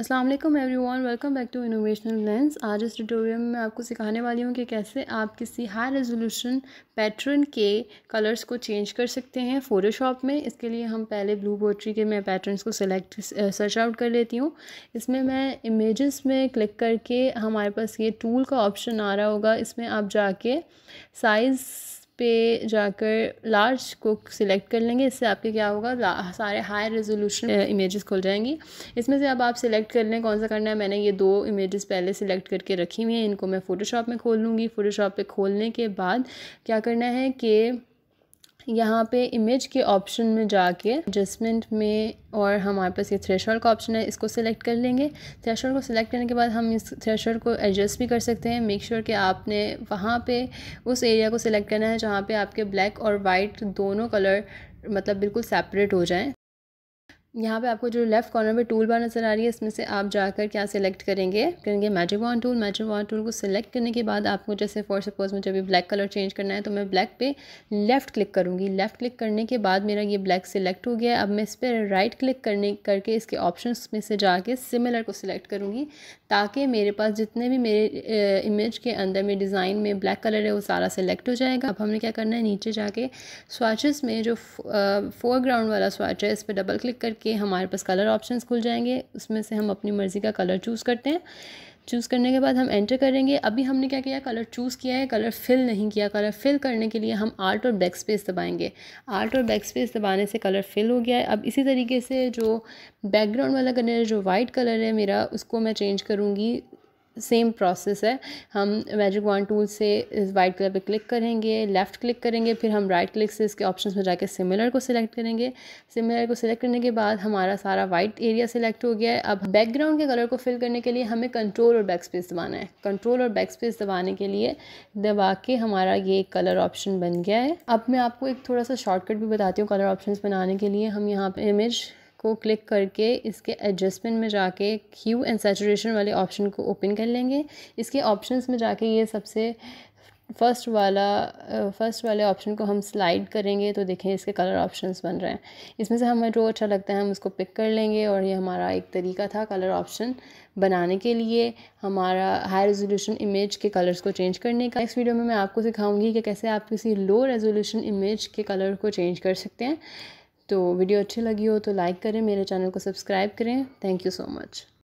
अस्सलाम वालेकुम वन welcome back to innovational lens आज इस ट्यूटोरियल में आपको सिखाने वाली हूँ कि कैसे आप किसी हाई रेजोल्यूशन पैटर्न के कलर्स को चेंज कर सकते हैं फ़ोटोशॉप में इसके लिए हम पहले ब्लू पोट्री के मैं पैटर्न्स को सिलेक्ट सर्च आउट कर लेती हूँ इसमें मैं इमेजेस में क्लिक करके हमारे पास ये टूल का ऑप्शन आ रहा होगा इसमें आप जाके साइज़ पे जाकर लार्ज को सिलेक्ट कर लेंगे इससे आपके क्या होगा सारे हाई रेजोल्यूशन इमेजेस खुल जाएंगी इसमें से अब आप सिलेक्ट कर लें कौन सा करना है मैंने ये दो इमेजेस पहले सिलेक्ट करके रखी हुई हैं इनको मैं फ़ोटोशॉप में खोल लूँगी फ़ोटोशॉप पे खोलने के बाद क्या करना है कि यहाँ पे इमेज के ऑप्शन में जाके एडजस्टमेंट में और हमारे पास ये थ्रेशर का ऑप्शन है इसको सिलेक्ट कर लेंगे थ्रेशर को सिलेक्ट करने के बाद हम इस थ्रेशर को एडजस्ट भी कर सकते हैं मेक श्योर sure कि आपने वहाँ पे उस एरिया को सिलेक्ट करना है जहाँ पे आपके ब्लैक और वाइट दोनों कलर मतलब बिल्कुल सेपरेट हो जाएँ यहाँ पे आपको जो लेफ्ट कॉर्नर पे टूल बार नज़र आ रही है इसमें से आप जाकर क्या सिलेक्ट करेंगे करेंगे magic wand tool magic wand tool को सिलेक्ट करने के बाद आपको जैसे फॉर सपोज मुझे अभी ब्लैक कलर चेंज करना है तो मैं ब्लैक पे लेफ़्ट क्लिक करूँगी लेफ़्ट क्लिक करने के बाद मेरा ये ब्लैक सिलेक्ट हो गया अब मैं इस पर राइट क्लिक करने करके इसके ऑप्शन में से जाके सिमिलर को सिलेक्ट करूँगी ताकि मेरे पास जितने भी मेरे इमेज के अंदर में डिज़ाइन में ब्लैक कलर है वो सारा सिलेक्ट हो जाएगा अब हमने क्या करना है नीचे जाके स्वाचेस में जो फोरग्राउंड वाला स्वाच है इस पर डबल क्लिक करके हमारे पास कलर ऑप्शंस खुल जाएंगे उसमें से हम अपनी मर्ज़ी का कलर चूज़ करते हैं चूज़ करने के बाद हम एंटर करेंगे अभी हमने क्या किया कलर चूज़ किया है कलर फिल नहीं किया कलर फिल करने के लिए हम आर्ट और बैक स्पेस दबाएंगे आर्ट और बैक स्पेस दबाने से कलर फिल हो गया है अब इसी तरीके से जो बैकग्राउंड वाला कलर जो वाइट कलर है मेरा उसको मैं चेंज करूँगी सेम प्रोसेस है हम मैजिक वन टूल से इस वाइट कलर पे क्लिक करेंगे लेफ़्ट क्लिक करेंगे फिर हम राइट क्लिक से इसके ऑप्शंस में जाके सिमिलर को सिलेक्ट करेंगे सिमिलर को सिलेक्ट करने के बाद हमारा सारा वाइट एरिया सिलेक्ट हो गया है अब बैकग्राउंड के कलर को फिल करने के लिए हमें कंट्रोल और बैक स्पेस दबाना है कंट्रोल और बैक स्पेस दबाने के लिए दबा के हमारा ये कलर ऑप्शन बन गया है अब मैं आपको एक थोड़ा सा शॉर्टकट भी बताती हूँ कलर ऑप्शन बनाने के लिए हम यहाँ पर इमेज को क्लिक करके इसके एडजस्टमेंट में जाके ह्यू एंड सेचुरेशन वाले ऑप्शन को ओपन कर लेंगे इसके ऑप्शंस में जाके ये सबसे फर्स्ट वाला फर्स्ट वाले ऑप्शन को हम स्लाइड करेंगे तो देखें इसके कलर ऑप्शंस बन रहे हैं इसमें से हमें जो अच्छा लगता है हम उसको पिक कर लेंगे और ये हमारा एक तरीका था कलर ऑप्शन बनाने के लिए हमारा हाई रेजोल्यूशन इमेज के कलर्स को चेंज करने का नेक्स्ट वीडियो में मैं आपको सिखाऊंगी कि कैसे आप किसी लो रेजोल्यूशन इमेज के कलर को चेंज कर सकते हैं तो वीडियो अच्छी लगी हो तो लाइक करें मेरे चैनल को सब्सक्राइब करें थैंक यू सो मच